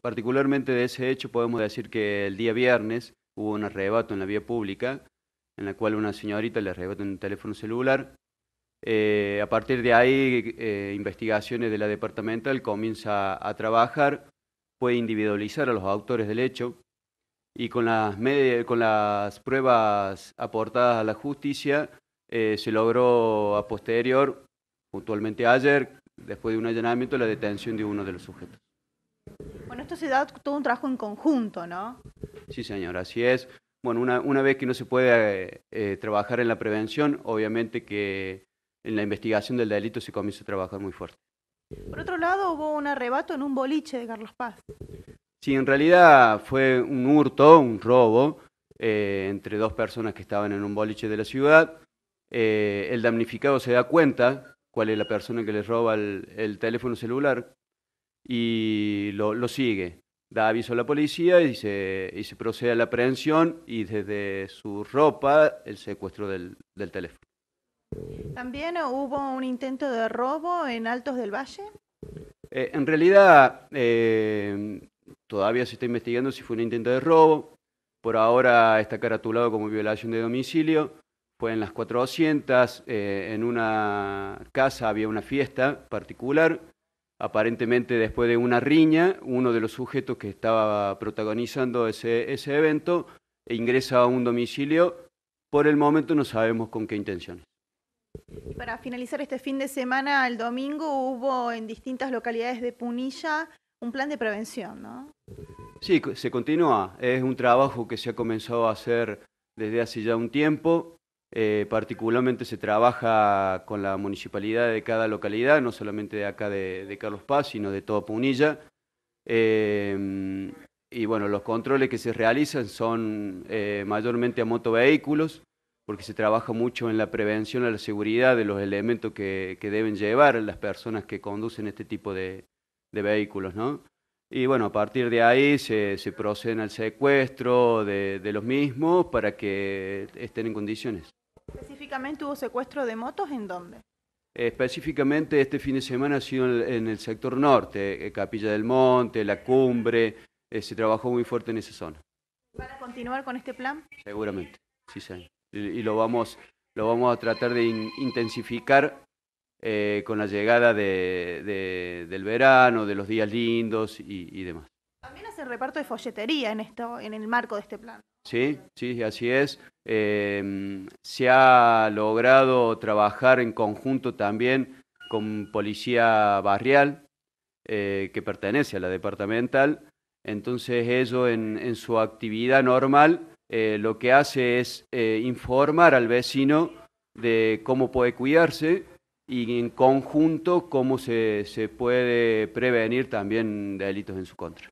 particularmente de ese hecho podemos decir que el día viernes hubo un arrebato en la vía pública, en la cual una señorita le arrebató un teléfono celular. Eh, a partir de ahí, eh, investigaciones de la departamental comienza a trabajar, puede individualizar a los autores del hecho y con las, pruebas aportadas a la justicia eh, se logró a posterior, puntualmente ayer, después de un allanamiento, la detención de uno de los sujetos esto se da todo un trabajo en conjunto, ¿no? Sí, señor, así es. Bueno, una, vez que no se puede eh, eh, trabajar en la prevención, obviamente que en la investigación del delito se comienza a trabajar muy fuerte. Por otro lado, hubo un arrebato en un boliche de Carlos Paz. Sí, en realidad fue un hurto, un robo, eh, entre dos personas que estaban en un boliche de la ciudad. el damnificado se da cuenta cuál es la persona que le roba el teléfono celular, y lo, sigue. Da aviso a la policía y se, y se procede a la aprehensión y desde su ropa el secuestro del, teléfono. ¿También hubo un intento de robo en Altos del Valle? Eh, en realidad, eh, todavía se está investigando si fue un intento de robo. Por ahora está caratulado como violación de domicilio. Fue en las 400, eh, en una casa había una fiesta particular. Aparentemente después de una riña, uno de los sujetos que estaba protagonizando ese, evento ingresa a un domicilio. Por el momento no sabemos con qué intenciones. para finalizar este fin de semana, el domingo hubo en distintas localidades de Punilla un plan de prevención, ¿no? Sí, se continúa. Es un trabajo que se ha comenzado a hacer desde hace ya un tiempo. Eh, particularmente se trabaja con la municipalidad de cada localidad, no solamente de acá de, Carlos Paz, sino de toda Punilla. Em, y bueno, los controles que se realizan son eh, mayormente a motovehículos, porque se trabaja mucho en la prevención, en la seguridad de los elementos que, deben llevar las personas que conducen este tipo de, vehículos, Y bueno, a partir de ahí se, proceden al secuestro de, de, los mismos para que estén en condiciones. Específicamente hubo secuestro de motos, ¿en dónde? Específicamente este fin de semana ha sido en el sector norte, eh, Capilla del Monte, La Cumbre, eh, se trabajó muy fuerte en esa zona. ¿Van a continuar con este plan? Seguramente, sí, señor. Y, lo, vamos, lo vamos a tratar de intensificar eh, con la llegada del verano, de los días lindos y demás el reparto de folletería en, esto, en el marco de este plan. Sí, sí, así es. Eh, se ha logrado trabajar en conjunto también con Policía Barrial, eh, que pertenece a la departamental. Entonces eso en, su actividad normal eh, lo que hace es informar al vecino de cómo puede cuidarse y en conjunto cómo se, se puede prevenir también delitos en su contra.